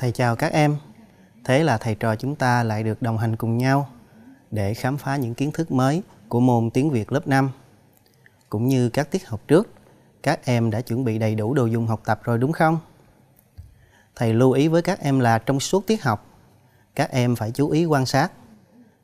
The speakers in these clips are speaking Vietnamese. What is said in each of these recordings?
Thầy chào các em. Thế là thầy trò chúng ta lại được đồng hành cùng nhau để khám phá những kiến thức mới của môn tiếng Việt lớp 5. Cũng như các tiết học trước, các em đã chuẩn bị đầy đủ đồ dùng học tập rồi đúng không? Thầy lưu ý với các em là trong suốt tiết học, các em phải chú ý quan sát,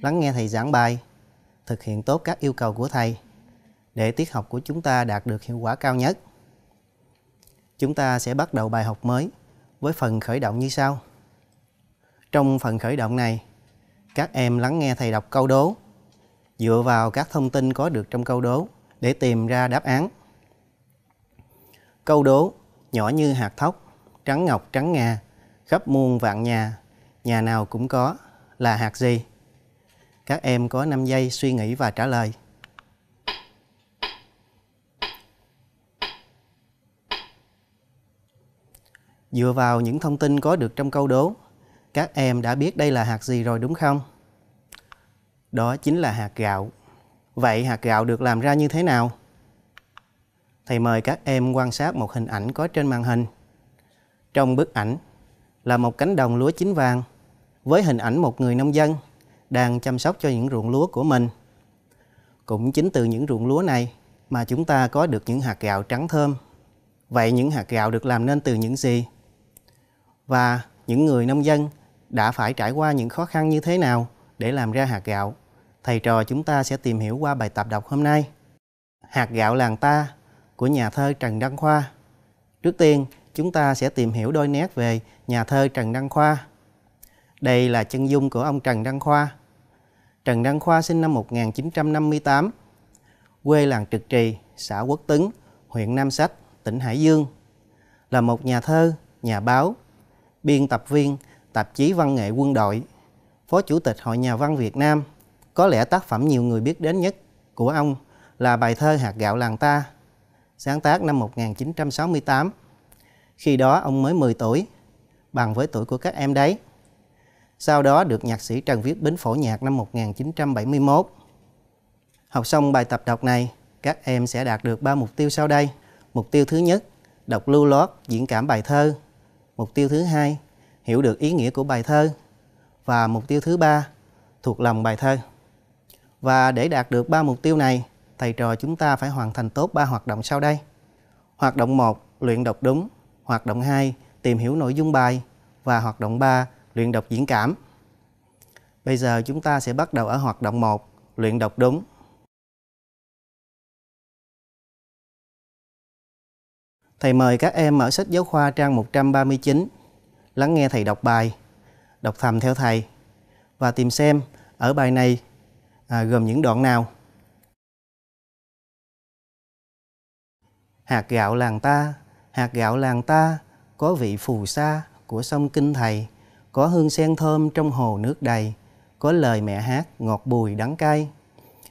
lắng nghe thầy giảng bài, thực hiện tốt các yêu cầu của thầy để tiết học của chúng ta đạt được hiệu quả cao nhất. Chúng ta sẽ bắt đầu bài học mới với phần khởi động như sau. Trong phần khởi động này, các em lắng nghe thầy đọc câu đố, dựa vào các thông tin có được trong câu đố để tìm ra đáp án. Câu đố nhỏ như hạt thóc, trắng ngọc trắng ngà, khắp muôn vạn nhà, nhà nào cũng có là hạt gì? Các em có 5 giây suy nghĩ và trả lời. Dựa vào những thông tin có được trong câu đố, các em đã biết đây là hạt gì rồi đúng không? Đó chính là hạt gạo. Vậy hạt gạo được làm ra như thế nào? Thầy mời các em quan sát một hình ảnh có trên màn hình. Trong bức ảnh là một cánh đồng lúa chín vàng với hình ảnh một người nông dân đang chăm sóc cho những ruộng lúa của mình. Cũng chính từ những ruộng lúa này mà chúng ta có được những hạt gạo trắng thơm. Vậy những hạt gạo được làm nên từ những gì? và những người nông dân đã phải trải qua những khó khăn như thế nào để làm ra hạt gạo. Thầy trò chúng ta sẽ tìm hiểu qua bài tập đọc hôm nay. Hạt gạo làng ta của nhà thơ Trần Đăng Khoa. Trước tiên, chúng ta sẽ tìm hiểu đôi nét về nhà thơ Trần Đăng Khoa. Đây là chân dung của ông Trần Đăng Khoa. Trần Đăng Khoa sinh năm 1958, quê làng Trực Trì, xã Quốc Tấn, huyện Nam Sách, tỉnh Hải Dương. Là một nhà thơ, nhà báo, biên tập viên tạp chí văn nghệ quân đội, Phó Chủ tịch Hội Nhà văn Việt Nam. Có lẽ tác phẩm nhiều người biết đến nhất của ông là bài thơ Hạt gạo làng ta, sáng tác năm 1968. Khi đó ông mới 10 tuổi, bằng với tuổi của các em đấy. Sau đó được nhạc sĩ Trần Viết Bính phổ nhạc năm 1971. Học xong bài tập đọc này, các em sẽ đạt được 3 mục tiêu sau đây. Mục tiêu thứ nhất, đọc lưu lót diễn cảm bài thơ Mục tiêu thứ hai, hiểu được ý nghĩa của bài thơ. Và mục tiêu thứ ba, thuộc lòng bài thơ. Và để đạt được ba mục tiêu này, thầy trò chúng ta phải hoàn thành tốt ba hoạt động sau đây. Hoạt động một, luyện đọc đúng. Hoạt động hai, tìm hiểu nội dung bài. Và hoạt động ba, luyện đọc diễn cảm. Bây giờ chúng ta sẽ bắt đầu ở hoạt động một, luyện đọc đúng. Thầy mời các em mở sách giáo khoa trang 139 lắng nghe thầy đọc bài, đọc thầm theo thầy và tìm xem ở bài này à, gồm những đoạn nào. Hạt gạo làng ta, hạt gạo làng ta có vị phù sa của sông kinh thầy, có hương sen thơm trong hồ nước đầy, có lời mẹ hát ngọt bùi đắng cay.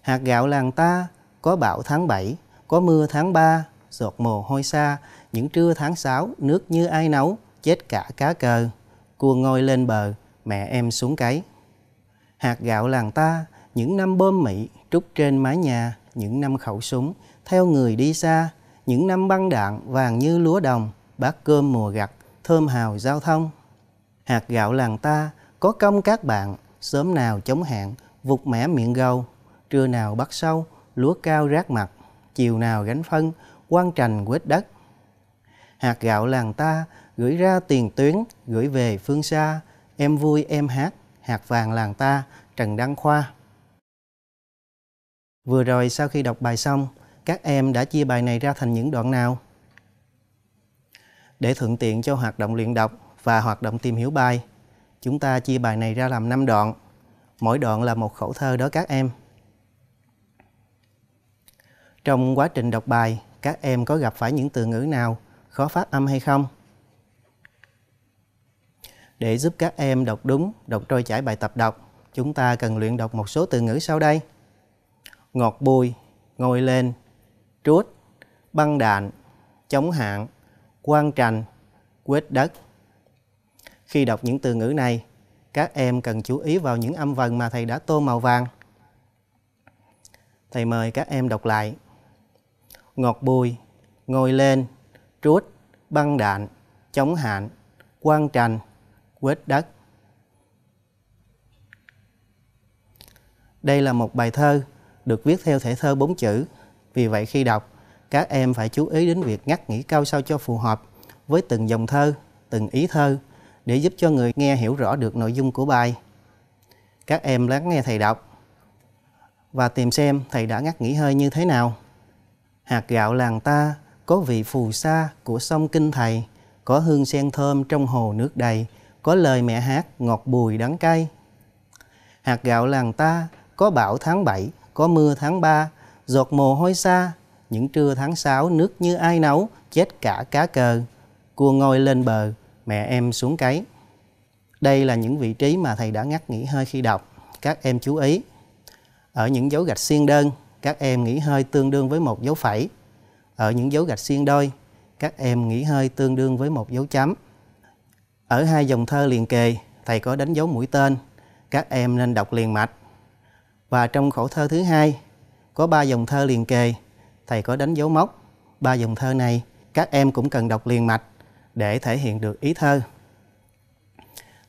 Hạt gạo làng ta có bão tháng 7, có mưa tháng 3, giọt mồ hôi xa, những trưa tháng sáu nước như ai nấu, chết cả cá cờ. Cua ngôi lên bờ, mẹ em xuống cấy. Hạt gạo làng ta, những năm bơm Mỹ trúc trên mái nhà, những năm khẩu súng, theo người đi xa, những năm băng đạn vàng như lúa đồng, bát cơm mùa gặt, thơm hào giao thông. Hạt gạo làng ta, có công các bạn, sớm nào chống hạn, vụt mẻ miệng gầu, trưa nào bắt sâu, lúa cao rác mặt, chiều nào gánh phân, quan trành quét đất. Hạt gạo làng ta gửi ra tiền tuyến, gửi về phương xa, em vui em hát, hạt vàng làng ta, Trần Đăng Khoa. Vừa rồi sau khi đọc bài xong, các em đã chia bài này ra thành những đoạn nào? Để thuận tiện cho hoạt động luyện đọc và hoạt động tìm hiểu bài, chúng ta chia bài này ra làm 5 đoạn. Mỗi đoạn là một khẩu thơ đó các em. Trong quá trình đọc bài, các em có gặp phải những từ ngữ nào khó phát âm hay không. Để giúp các em đọc đúng, đọc trôi chảy bài tập đọc, chúng ta cần luyện đọc một số từ ngữ sau đây. Ngọt bùi, ngồi lên, trút, băng đạn, chống hạn, quan trành, quết đất. Khi đọc những từ ngữ này, các em cần chú ý vào những âm vần mà thầy đã tô màu vàng. Thầy mời các em đọc lại ngọt bùi, ngồi lên, trút, băng đạn, chống hạn, quan trành, quết đất. Đây là một bài thơ được viết theo thể thơ bốn chữ. Vì vậy khi đọc, các em phải chú ý đến việc ngắt nghỉ câu sao cho phù hợp với từng dòng thơ, từng ý thơ để giúp cho người nghe hiểu rõ được nội dung của bài. Các em lắng nghe thầy đọc và tìm xem thầy đã ngắt nghỉ hơi như thế nào hạt gạo làng ta có vị phù sa của sông kinh thầy có hương sen thơm trong hồ nước đầy có lời mẹ hát ngọt bùi đắng cay hạt gạo làng ta có bão tháng bảy, có mưa tháng ba, giọt mồ hôi xa những trưa tháng sáu nước như ai nấu chết cả cá cờ cua ngồi lên bờ mẹ em xuống cấy đây là những vị trí mà thầy đã ngắt nghỉ hơi khi đọc các em chú ý ở những dấu gạch xiên đơn các em nghỉ hơi tương đương với một dấu phẩy. Ở những dấu gạch xuyên đôi, các em nghỉ hơi tương đương với một dấu chấm. Ở hai dòng thơ liền kề, thầy có đánh dấu mũi tên, các em nên đọc liền mạch. Và trong khổ thơ thứ hai, có ba dòng thơ liền kề, thầy có đánh dấu móc. Ba dòng thơ này, các em cũng cần đọc liền mạch để thể hiện được ý thơ.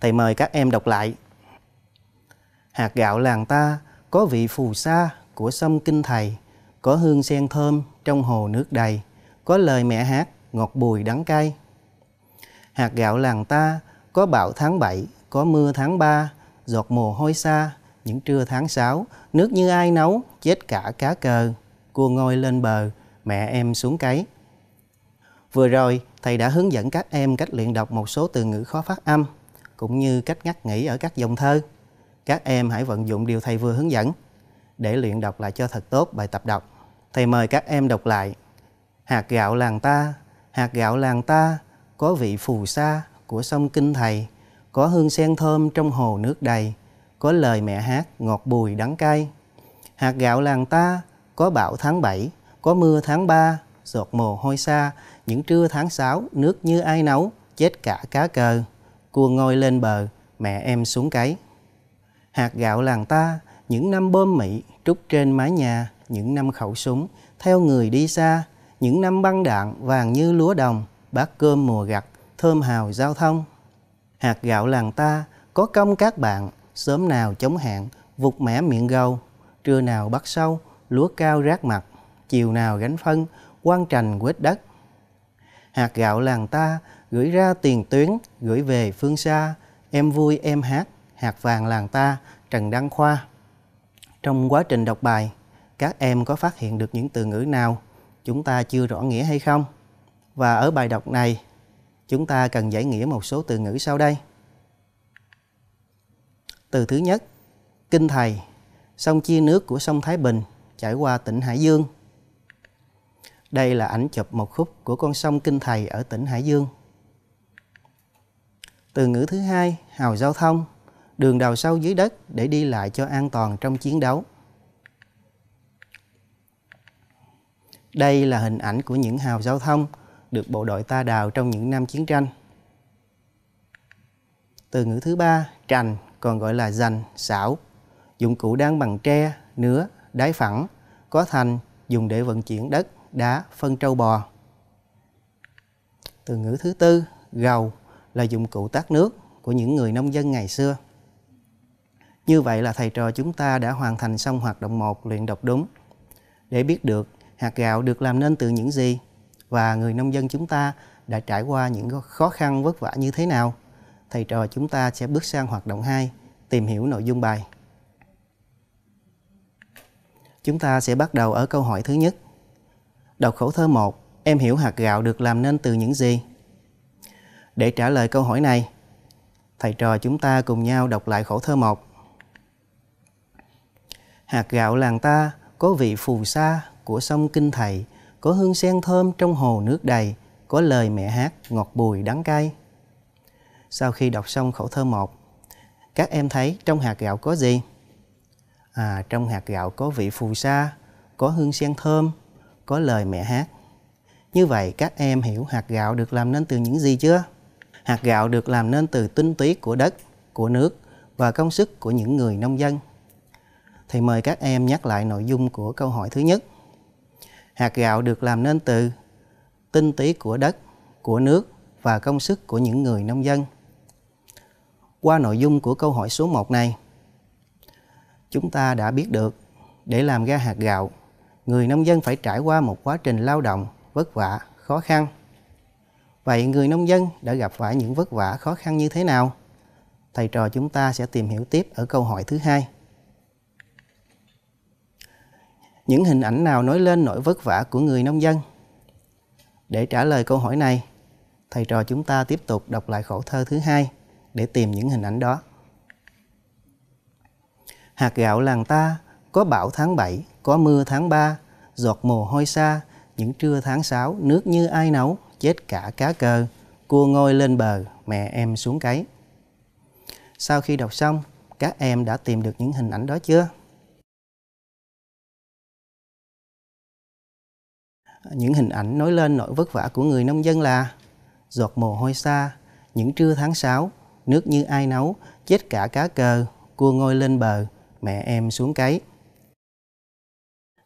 Thầy mời các em đọc lại. Hạt gạo làng ta có vị phù sa của sông Kinh Thầy, có hương sen thơm trong hồ nước đầy, có lời mẹ hát ngọt bùi đắng cay. Hạt gạo làng ta có bão tháng 7, có mưa tháng 3, giọt mồ hôi xa, những trưa tháng 6, nước như ai nấu, chết cả cá cờ, cua ngôi lên bờ, mẹ em xuống cấy. Vừa rồi, thầy đã hướng dẫn các em cách luyện đọc một số từ ngữ khó phát âm, cũng như cách ngắt nghỉ ở các dòng thơ. Các em hãy vận dụng điều thầy vừa hướng dẫn để luyện đọc lại cho thật tốt bài tập đọc. Thầy mời các em đọc lại. Hạt gạo làng ta, hạt gạo làng ta, có vị phù sa của sông Kinh Thầy, có hương sen thơm trong hồ nước đầy, có lời mẹ hát ngọt bùi đắng cay. Hạt gạo làng ta, có bão tháng 7, có mưa tháng 3, giọt mồ hôi xa, những trưa tháng 6, nước như ai nấu, chết cả cá cờ. Cua ngôi lên bờ, mẹ em xuống cấy. Hạt gạo làng ta, những năm bơm Mỹ trút trên mái nhà, những năm khẩu súng, theo người đi xa, những năm băng đạn vàng như lúa đồng, bát cơm mùa gặt, thơm hào giao thông. Hạt gạo làng ta có công các bạn, sớm nào chống hạn, vụt mẻ miệng gầu, trưa nào bắt sâu, lúa cao rác mặt, chiều nào gánh phân, quan trành quét đất. Hạt gạo làng ta gửi ra tiền tuyến, gửi về phương xa, em vui em hát, hạt vàng làng ta, Trần Đăng Khoa trong quá trình đọc bài các em có phát hiện được những từ ngữ nào chúng ta chưa rõ nghĩa hay không và ở bài đọc này chúng ta cần giải nghĩa một số từ ngữ sau đây từ thứ nhất kinh thầy sông chia nước của sông thái bình chảy qua tỉnh hải dương đây là ảnh chụp một khúc của con sông kinh thầy ở tỉnh hải dương từ ngữ thứ hai hào giao thông đường đào sâu dưới đất để đi lại cho an toàn trong chiến đấu. Đây là hình ảnh của những hào giao thông được bộ đội ta đào trong những năm chiến tranh. Từ ngữ thứ ba, trành còn gọi là dành, xảo. Dụng cụ đan bằng tre, nứa, đáy phẳng, có thành dùng để vận chuyển đất, đá, phân trâu bò. Từ ngữ thứ tư, gầu là dụng cụ tác nước của những người nông dân ngày xưa. Như vậy là thầy trò chúng ta đã hoàn thành xong hoạt động 1 luyện đọc đúng. Để biết được hạt gạo được làm nên từ những gì và người nông dân chúng ta đã trải qua những khó khăn vất vả như thế nào, thầy trò chúng ta sẽ bước sang hoạt động 2, tìm hiểu nội dung bài. Chúng ta sẽ bắt đầu ở câu hỏi thứ nhất. Đọc khẩu thơ 1, em hiểu hạt gạo được làm nên từ những gì? Để trả lời câu hỏi này, thầy trò chúng ta cùng nhau đọc lại khẩu thơ 1 hạt gạo làng ta có vị phù sa của sông kinh thầy có hương sen thơm trong hồ nước đầy có lời mẹ hát ngọt bùi đắng cay sau khi đọc xong khẩu thơ một các em thấy trong hạt gạo có gì à trong hạt gạo có vị phù sa có hương sen thơm có lời mẹ hát như vậy các em hiểu hạt gạo được làm nên từ những gì chưa hạt gạo được làm nên từ tinh túy của đất của nước và công sức của những người nông dân thì mời các em nhắc lại nội dung của câu hỏi thứ nhất. Hạt gạo được làm nên từ tinh túy của đất, của nước và công sức của những người nông dân. Qua nội dung của câu hỏi số 1 này, chúng ta đã biết được để làm ra hạt gạo, người nông dân phải trải qua một quá trình lao động vất vả, khó khăn. Vậy người nông dân đã gặp phải những vất vả khó khăn như thế nào? Thầy trò chúng ta sẽ tìm hiểu tiếp ở câu hỏi thứ hai. những hình ảnh nào nói lên nỗi vất vả của người nông dân? Để trả lời câu hỏi này, thầy trò chúng ta tiếp tục đọc lại khổ thơ thứ hai để tìm những hình ảnh đó. Hạt gạo làng ta có bão tháng 7, có mưa tháng 3, giọt mồ hôi xa, những trưa tháng 6 nước như ai nấu, chết cả cá cờ, cua ngôi lên bờ, mẹ em xuống cấy. Sau khi đọc xong, các em đã tìm được những hình ảnh đó chưa? những hình ảnh nói lên nỗi vất vả của người nông dân là giọt mồ hôi xa, những trưa tháng 6, nước như ai nấu, chết cả cá cờ, cua ngôi lên bờ, mẹ em xuống cấy.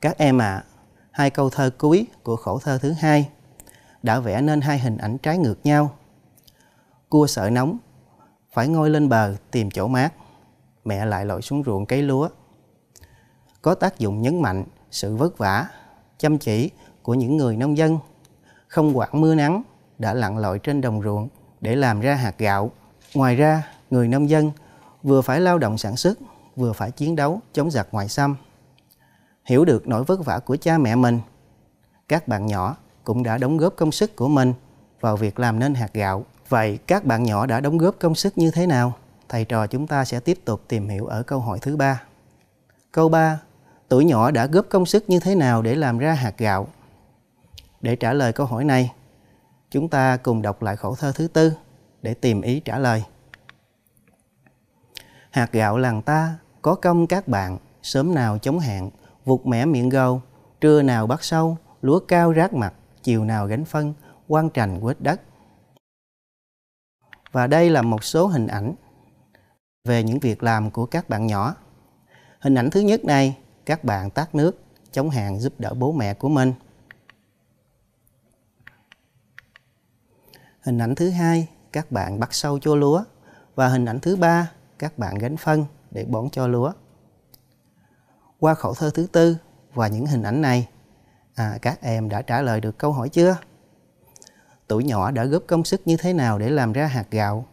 Các em ạ, à, hai câu thơ cuối của khổ thơ thứ hai đã vẽ nên hai hình ảnh trái ngược nhau. Cua sợ nóng, phải ngôi lên bờ tìm chỗ mát, mẹ lại lội xuống ruộng cấy lúa. Có tác dụng nhấn mạnh sự vất vả, chăm chỉ của những người nông dân không quản mưa nắng đã lặn lội trên đồng ruộng để làm ra hạt gạo. Ngoài ra, người nông dân vừa phải lao động sản xuất, vừa phải chiến đấu chống giặc ngoại xâm. Hiểu được nỗi vất vả của cha mẹ mình, các bạn nhỏ cũng đã đóng góp công sức của mình vào việc làm nên hạt gạo. Vậy các bạn nhỏ đã đóng góp công sức như thế nào? Thầy trò chúng ta sẽ tiếp tục tìm hiểu ở câu hỏi thứ ba. Câu 3. Tuổi nhỏ đã góp công sức như thế nào để làm ra hạt gạo? Để trả lời câu hỏi này, chúng ta cùng đọc lại khổ thơ thứ tư để tìm ý trả lời. Hạt gạo làng ta có công các bạn, sớm nào chống hạn, vụt mẻ miệng gâu, trưa nào bắt sâu, lúa cao rác mặt, chiều nào gánh phân, quan trành quết đất. Và đây là một số hình ảnh về những việc làm của các bạn nhỏ. Hình ảnh thứ nhất này, các bạn tát nước, chống hạn giúp đỡ bố mẹ của mình. Hình ảnh thứ hai, các bạn bắt sâu cho lúa và hình ảnh thứ ba, các bạn gánh phân để bón cho lúa. Qua khẩu thơ thứ tư và những hình ảnh này, à, các em đã trả lời được câu hỏi chưa? Tuổi nhỏ đã góp công sức như thế nào để làm ra hạt gạo?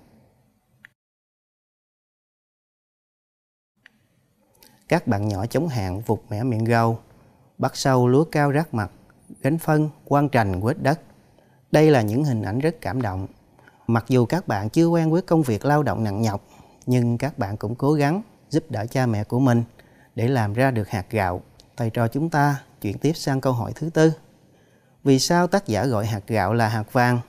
Các bạn nhỏ chống hạn vụt mẻ miệng gầu, bắt sâu lúa cao rác mặt, gánh phân, quan trành, quét đất. Đây là những hình ảnh rất cảm động. Mặc dù các bạn chưa quen với công việc lao động nặng nhọc, nhưng các bạn cũng cố gắng giúp đỡ cha mẹ của mình để làm ra được hạt gạo. Thầy trò chúng ta chuyển tiếp sang câu hỏi thứ tư. Vì sao tác giả gọi hạt gạo là hạt vàng?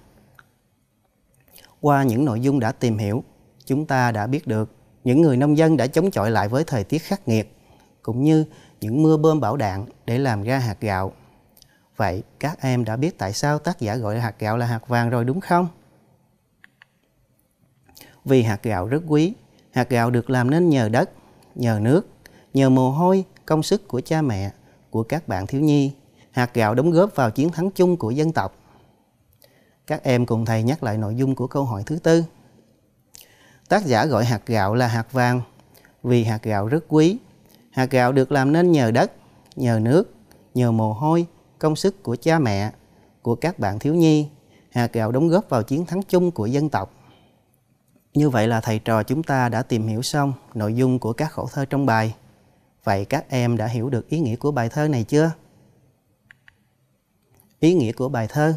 Qua những nội dung đã tìm hiểu, chúng ta đã biết được những người nông dân đã chống chọi lại với thời tiết khắc nghiệt, cũng như những mưa bơm bão đạn để làm ra hạt gạo Vậy các em đã biết tại sao tác giả gọi hạt gạo là hạt vàng rồi đúng không? Vì hạt gạo rất quý, hạt gạo được làm nên nhờ đất, nhờ nước, nhờ mồ hôi, công sức của cha mẹ, của các bạn thiếu nhi. Hạt gạo đóng góp vào chiến thắng chung của dân tộc. Các em cùng thầy nhắc lại nội dung của câu hỏi thứ tư. Tác giả gọi hạt gạo là hạt vàng vì hạt gạo rất quý. Hạt gạo được làm nên nhờ đất, nhờ nước, nhờ mồ hôi, công sức của cha mẹ, của các bạn thiếu nhi, hạt gạo đóng góp vào chiến thắng chung của dân tộc. Như vậy là thầy trò chúng ta đã tìm hiểu xong nội dung của các khổ thơ trong bài. Vậy các em đã hiểu được ý nghĩa của bài thơ này chưa? Ý nghĩa của bài thơ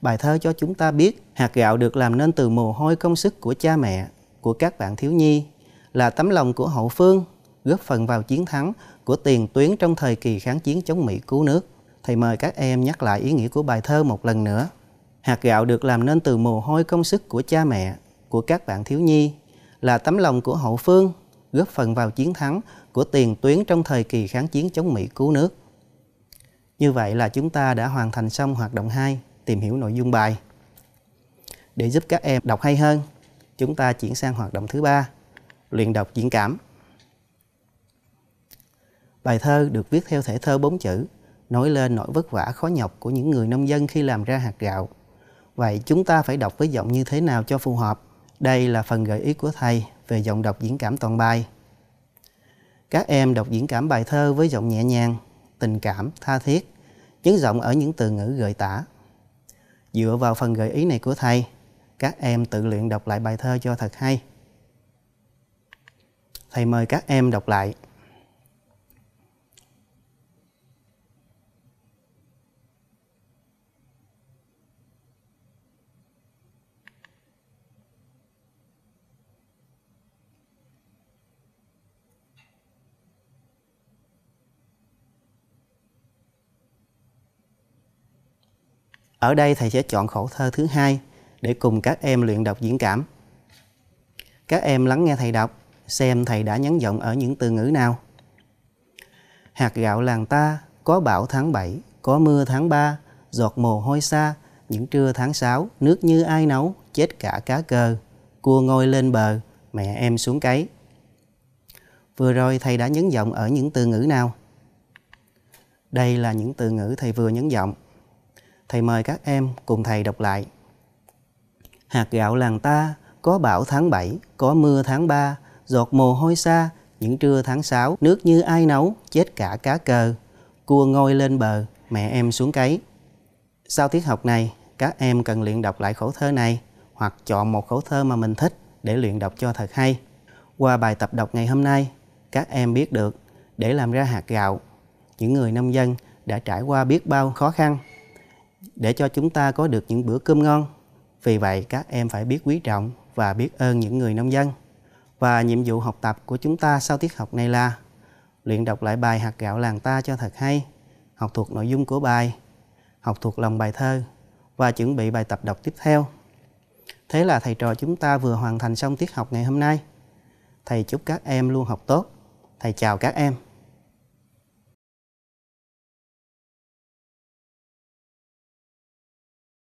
Bài thơ cho chúng ta biết hạt gạo được làm nên từ mồ hôi công sức của cha mẹ, của các bạn thiếu nhi, là tấm lòng của hậu phương, góp phần vào chiến thắng của tiền tuyến trong thời kỳ kháng chiến chống Mỹ cứu nước thầy mời các em nhắc lại ý nghĩa của bài thơ một lần nữa. Hạt gạo được làm nên từ mồ hôi công sức của cha mẹ, của các bạn thiếu nhi, là tấm lòng của hậu phương, góp phần vào chiến thắng của tiền tuyến trong thời kỳ kháng chiến chống Mỹ cứu nước. Như vậy là chúng ta đã hoàn thành xong hoạt động 2, tìm hiểu nội dung bài. Để giúp các em đọc hay hơn, chúng ta chuyển sang hoạt động thứ ba, luyện đọc diễn cảm. Bài thơ được viết theo thể thơ bốn chữ nói lên nỗi vất vả khó nhọc của những người nông dân khi làm ra hạt gạo. Vậy chúng ta phải đọc với giọng như thế nào cho phù hợp? Đây là phần gợi ý của thầy về giọng đọc diễn cảm toàn bài. Các em đọc diễn cảm bài thơ với giọng nhẹ nhàng, tình cảm, tha thiết, nhấn giọng ở những từ ngữ gợi tả. Dựa vào phần gợi ý này của thầy, các em tự luyện đọc lại bài thơ cho thật hay. Thầy mời các em đọc lại Ở đây thầy sẽ chọn khổ thơ thứ hai để cùng các em luyện đọc diễn cảm. Các em lắng nghe thầy đọc, xem thầy đã nhấn giọng ở những từ ngữ nào. Hạt gạo làng ta có bão tháng 7, có mưa tháng 3, giọt mồ hôi xa, những trưa tháng 6, nước như ai nấu, chết cả cá cờ, cua ngôi lên bờ, mẹ em xuống cấy. Vừa rồi thầy đã nhấn giọng ở những từ ngữ nào? Đây là những từ ngữ thầy vừa nhấn giọng. Thầy mời các em cùng thầy đọc lại. Hạt gạo làng ta có bão tháng 7, có mưa tháng 3, giọt mồ hôi xa, những trưa tháng 6, nước như ai nấu, chết cả cá cờ. Cua ngôi lên bờ, mẹ em xuống cấy. Sau tiết học này, các em cần luyện đọc lại khẩu thơ này hoặc chọn một khẩu thơ mà mình thích để luyện đọc cho thật hay. Qua bài tập đọc ngày hôm nay, các em biết được để làm ra hạt gạo, những người nông dân đã trải qua biết bao khó khăn để cho chúng ta có được những bữa cơm ngon. Vì vậy các em phải biết quý trọng và biết ơn những người nông dân. Và nhiệm vụ học tập của chúng ta sau tiết học này là luyện đọc lại bài hạt gạo làng ta cho thật hay, học thuộc nội dung của bài, học thuộc lòng bài thơ và chuẩn bị bài tập đọc tiếp theo. Thế là thầy trò chúng ta vừa hoàn thành xong tiết học ngày hôm nay. Thầy chúc các em luôn học tốt. Thầy chào các em.